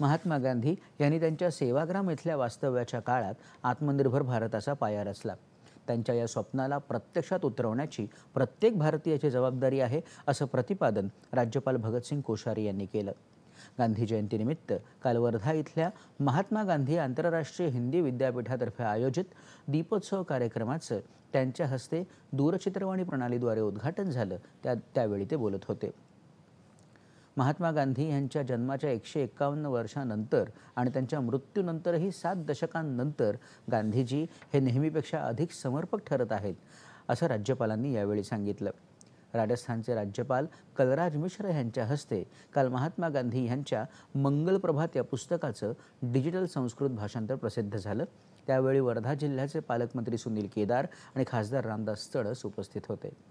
महात्मा गांधी यांनी त्यांच्या सेवाग्राम इथल्या वास्तव्याच्या काळात आत्मनिर्भर भारताचा पाया रचला त्यांच्या या स्वप्नाला प्रत्यक्षात उतरवण्याची प्रत्येक भारतीयाची जबाबदारी आहे असं प्रतिपादन राज्यपाल भगतसिंग कोश्यारी यांनी केलं गांधी जयंतीनिमित्त काल वर्धा इथल्या महात्मा गांधी आंतरराष्ट्रीय हिंदी विद्यापीठातर्फे आयोजित दीपोत्सव कार्यक्रमाचं त्यांच्या हस्ते दूरचित्रवाणी प्रणालीद्वारे उद्घाटन झालं त्या त्यावेळी ते बोलत होते महात्मा गांधी यांच्या जन्माच्या एकशे एकावन्न वर्षानंतर आणि त्यांच्या मृत्यूनंतरही सात दशकांनंतर गांधीजी हे नेहमीपेक्षा अधिक समर्पक ठरत आहेत असं राज्यपालांनी यावेळी सांगितलं राजस्थानचे राज्यपाल कलराज मिश्र यांच्या हस्ते काल महात्मा गांधी यांच्या मंगलप्रभात या पुस्तकाचं डिजिटल संस्कृत भाषांतर प्रसिद्ध झालं त्यावेळी वर्धा जिल्ह्याचे पालकमंत्री सुनील केदार आणि खासदार रामदास चढस उपस्थित होते